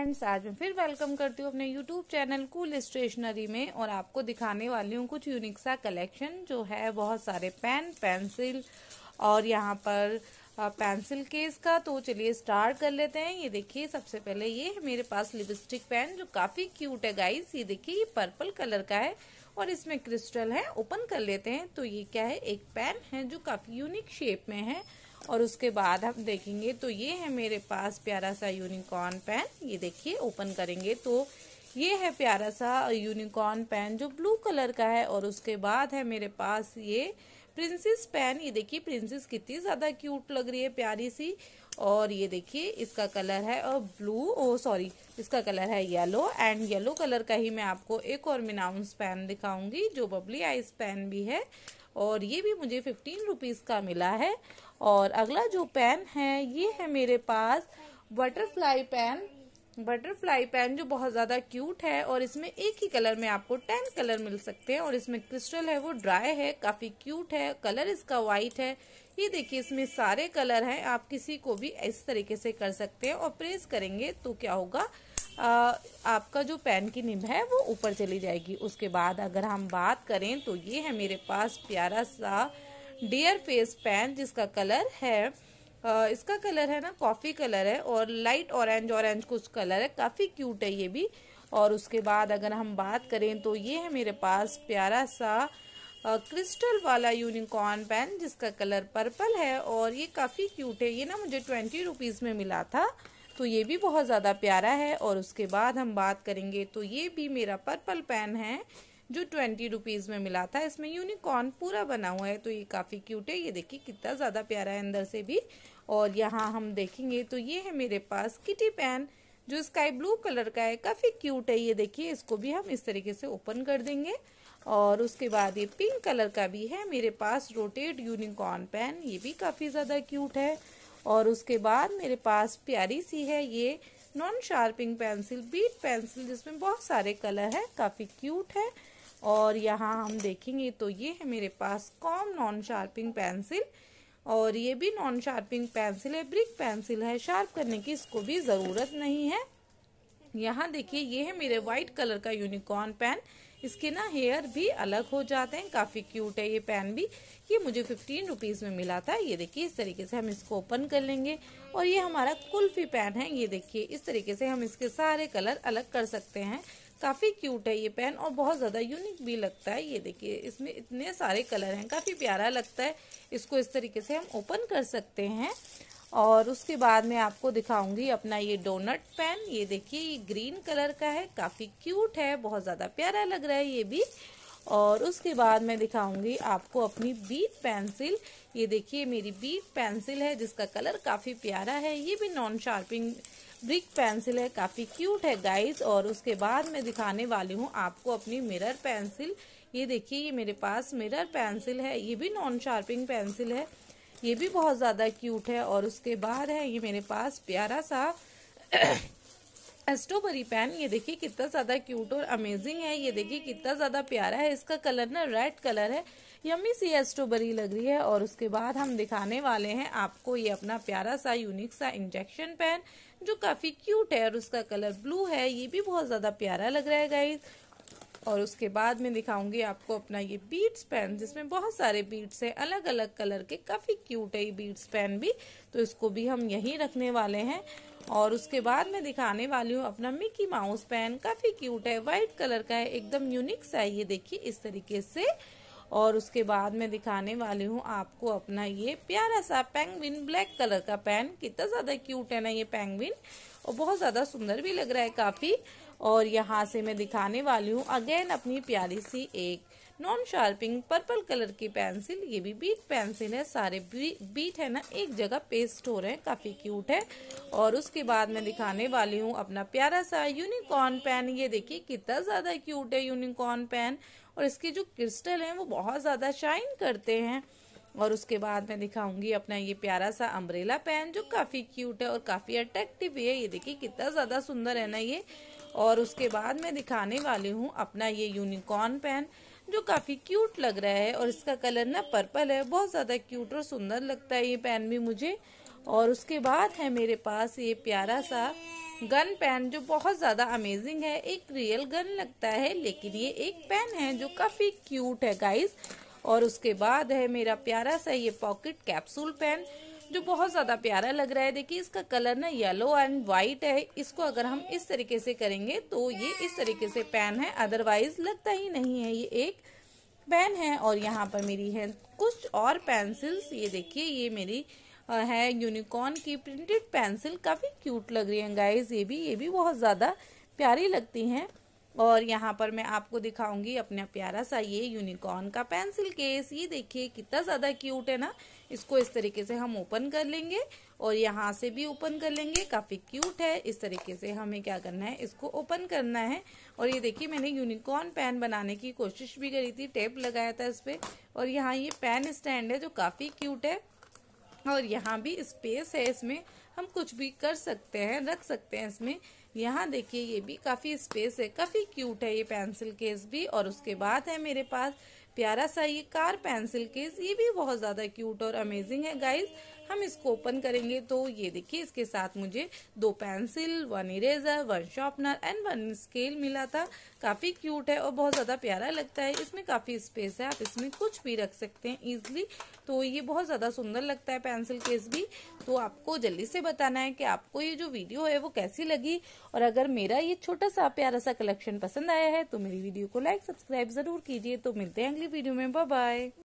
friends आज मैं फिर वेलकम करती हूँ अपने यूट्यूब चैनल कूल स्टेशनरी में और आपको दिखाने वाली हूँ कुछ यूनिक सा कलेक्शन जो है बहुत सारे पेन पेंसिल और यहाँ पर पेंसिल केस का तो चलिए स्टार्ट कर लेते हैं ये देखिए सबसे पहले ये है मेरे पास लिपस्टिक पेन जो काफ़ी क्यूट है गाइस ये देखिए ये पर्पल कलर का है और इसमें क्रिस्टल है ओपन कर लेते हैं तो ये क्या है एक पेन है जो काफ़ी यूनिक शेप में है और उसके बाद हम देखेंगे तो ये है मेरे पास प्यारा सा यूनिकॉर्न पेन ये देखिए ओपन करेंगे तो ये है प्यारा सा यूनिकॉर्न पेन जो ब्लू कलर का है और उसके बाद है मेरे पास ये प्रिंसेस पैन ये देखिए प्रिंसेस कितनी ज़्यादा क्यूट लग रही है प्यारी सी और ये देखिए इसका कलर है और ब्लू ओ सॉरी इसका कलर है येलो एंड येलो कलर का ही मैं आपको एक और मिनाउंस पैन दिखाऊंगी जो बबली आइस पैन भी है और ये भी मुझे फिफ्टीन रुपीज़ का मिला है और अगला जो पेन है ये है मेरे पास बटरफ्लाई पेन बटरफ्लाई पेन जो बहुत ज़्यादा क्यूट है और इसमें एक ही कलर में आपको टेन कलर मिल सकते हैं और इसमें क्रिस्टल है वो ड्राई है काफ़ी क्यूट है कलर इसका वाइट है ये देखिए इसमें सारे कलर हैं आप किसी को भी इस तरीके से कर सकते हैं और प्रेस करेंगे तो क्या होगा आ, आपका जो पेन की निब है वो ऊपर चली जाएगी उसके बाद अगर हम बात करें तो ये है मेरे पास प्यारा सा डियर फेस पेन जिसका कलर है इसका कलर है ना कॉफ़ी कलर है और लाइट ऑरेंज ऑरेंज कुछ कलर है काफ़ी क्यूट है ये भी और उसके बाद अगर हम बात करें तो ये है मेरे पास प्यारा सा क्रिस्टल वाला यूनिकॉर्न पेन जिसका कलर पर्पल है और ये काफ़ी क्यूट है ये ना मुझे ट्वेंटी रुपीज़ में मिला था तो ये भी बहुत ज़्यादा प्यारा है और उसके बाद हम बात करेंगे तो ये भी मेरा पर्पल पेन है जो ट्वेंटी रुपीज़ में मिला था इसमें यूनिकॉर्न पूरा बना हुआ है तो ये काफ़ी क्यूट है ये देखिए कितना ज़्यादा प्यारा है अंदर से भी और यहाँ हम देखेंगे तो ये है मेरे पास किटी पैन जो स्काई ब्लू कलर का है काफ़ी क्यूट है ये देखिए इसको भी हम इस तरीके से ओपन कर देंगे और उसके बाद ये पिंक कलर का भी है मेरे पास रोटेट यूनिकॉर्न पेन ये भी काफ़ी ज़्यादा क्यूट है और उसके बाद मेरे पास प्यारी सी है ये नॉन शार्पिंग पेंसिल बीट पेंसिल जिसमें बहुत सारे कलर है काफ़ी क्यूट है और यहाँ हम देखेंगे तो ये है मेरे पास कॉम नॉन शार्पिंग पेंसिल और ये भी नॉन शार्पिंग पेंसिल है ब्रिक पेंसिल है शार्प करने की इसको भी ज़रूरत नहीं है यहाँ देखिए ये है मेरे वाइट कलर का यूनिकॉर्न पेन इसके ना हेयर भी अलग हो जाते हैं काफ़ी क्यूट है ये पेन भी ये मुझे फिफ्टीन रुपीज़ में मिला था ये देखिए इस तरीके से हम इसको ओपन कर लेंगे और ये हमारा कुल्फी पेन है ये देखिए इस तरीके से हम इसके सारे कलर अलग कर सकते हैं काफ़ी क्यूट है ये पेन और बहुत ज़्यादा यूनिक भी लगता है ये देखिए इसमें इतने सारे कलर हैं काफ़ी प्यारा लगता है इसको इस तरीके से हम ओपन कर सकते हैं और उसके बाद मैं आपको दिखाऊंगी अपना ये डोनट पेन ये देखिए ये ग्रीन कलर का है काफ़ी क्यूट है बहुत ज़्यादा प्यारा लग रहा है ये भी और उसके बाद मैं दिखाऊंगी आपको अपनी बीट पेंसिल ये देखिए मेरी बीट पेंसिल है जिसका कलर काफ़ी प्यारा है ये भी नॉन शार्पिंग ब्रिक पेंसिल है काफ़ी क्यूट है गाइस और उसके बाद मैं दिखाने वाली हूँ आपको अपनी मिरर पेंसिल ये देखिए ये मेरे पास मिरर पेंसिल है ये भी नॉन शार्पिंग पेंसिल है ये भी बहुत ज़्यादा क्यूट है और उसके बाद है ये मेरे पास प्यारा सा स्ट्रॉबेरी पेन ये देखिए कितना ज़्यादा क्यूट और अमेजिंग है ये देखिए कितना ज़्यादा प्यारा है इसका कलर ना रेड कलर है यम्मी सी है स्ट्रॉबेरी लग रही है और उसके बाद हम दिखाने वाले हैं आपको ये अपना प्यारा सा यूनिक सा इंजेक्शन पेन जो काफ़ी क्यूट है और उसका कलर ब्लू है ये भी बहुत ज़्यादा प्यारा लग रहा है गाइज और उसके बाद में दिखाऊंगी आपको अपना ये बीट्स पेन जिसमें बहुत सारे बीट्स हैं अलग अलग कलर के काफ़ी क्यूट है ये बीट्स पेन भी तो इसको भी हम यहीं रखने वाले हैं और उसके बाद मैं दिखाने वाली हूँ अपना मिकी माउस पेन काफ़ी क्यूट है वाइट कलर का है एकदम यूनिक सा है ये देखिए इस तरीके से और उसके बाद मैं दिखाने वाली हूँ आपको अपना ये प्यारा सा पेंगविन ब्लैक कलर का पेन कितना ज़्यादा क्यूट है ना ये पेंगविन और बहुत ज़्यादा सुंदर भी लग रहा है काफ़ी और यहाँ से मैं दिखाने वाली हूँ अगेन अपनी प्यारी सी एक नॉन शार्पिंग पर्पल कलर की पेंसिल ये भी बीट पेंसिल है सारे बी, बीट है ना एक जगह पेस्ट हो रहे हैं काफ़ी क्यूट है और उसके बाद मैं दिखाने वाली हूँ अपना प्यारा सा यूनिकॉर्न पेन ये देखिए कितना ज़्यादा क्यूट है यूनिकॉर्न पेन और इसके जो क्रिस्टल हैं वो बहुत ज़्यादा शाइन करते हैं और उसके बाद मैं दिखाऊंगी अपना ये प्यारा सा अम्ब्रेला पेन जो काफ़ी क्यूट है और काफ़ी अट्रैक्टिव भी है ये देखिए कितना ज़्यादा सुंदर है ना ये और उसके बाद मैं दिखाने वाली हूँ अपना ये यूनिकॉर्न पेन जो काफ़ी क्यूट लग रहा है और इसका कलर ना पर्पल है बहुत ज़्यादा क्यूट और सुंदर लगता है ये पेन भी मुझे और उसके बाद है मेरे पास ये प्यारा सा गन पेन जो बहुत ज़्यादा अमेजिंग है एक रियल गन लगता है लेकिन ये एक पेन है जो काफ़ी क्यूट है गाइस और उसके बाद है मेरा प्यारा सा ये पॉकेट कैप्सूल पेन जो बहुत ज़्यादा प्यारा लग रहा है देखिए इसका कलर ना येलो एंड वाइट है इसको अगर हम इस तरीके से करेंगे तो ये इस तरीके से पेन है अदरवाइज लगता ही नहीं है ये एक पेन है और यहाँ पर मेरी है कुछ और पेंसिल्स ये देखिए ये मेरी है यूनिकॉर्न की प्रिंटेड पेंसिल काफ़ी क्यूट लग रही है गाइज ये भी ये भी बहुत ज़्यादा प्यारी लगती हैं और यहाँ पर मैं आपको दिखाऊंगी अपना प्यारा सा ये यूनिकॉर्न का पेंसिल केस ये देखिए कितना ज़्यादा क्यूट है ना इसको इस तरीके से हम ओपन कर लेंगे और यहाँ से भी ओपन कर लेंगे काफ़ी क्यूट है इस तरीके से हमें क्या करना है इसको ओपन करना है और ये देखिए मैंने यूनिकॉर्न पेन बनाने की कोशिश भी करी थी टेप लगाया था इस पर और यहाँ ये पेन स्टैंड है जो काफ़ी क्यूट है और यहाँ भी स्पेस है इसमें हम कुछ भी कर सकते हैं रख सकते हैं इसमें यहाँ देखिए ये भी काफ़ी स्पेस है काफ़ी क्यूट है ये पेंसिल केस भी और उसके बाद है मेरे पास प्यारा सा ये कार पेंसिल केस ये भी बहुत ज़्यादा क्यूट और अमेजिंग है गाइस हम इसको ओपन करेंगे तो ये देखिए इसके साथ मुझे दो pencil one eraser one sharpener and one scale मिला था काफ़ी क्यूट है और बहुत ज़्यादा प्यारा लगता है इसमें काफ़ी स्पेस है आप इसमें कुछ भी रख सकते हैं ईजिली तो ये बहुत ज़्यादा सुंदर लगता है पेंसिल केस भी तो आपको जल्दी से बताना है कि आपको ये जो वीडियो है वो कैसी लगी और अगर मेरा ये छोटा सा प्यारा सा कलेक्शन पसंद आया है तो मेरी वीडियो को लाइक सब्सक्राइब जरूर कीजिए तो मिलते हैं अगली वीडियो में बाय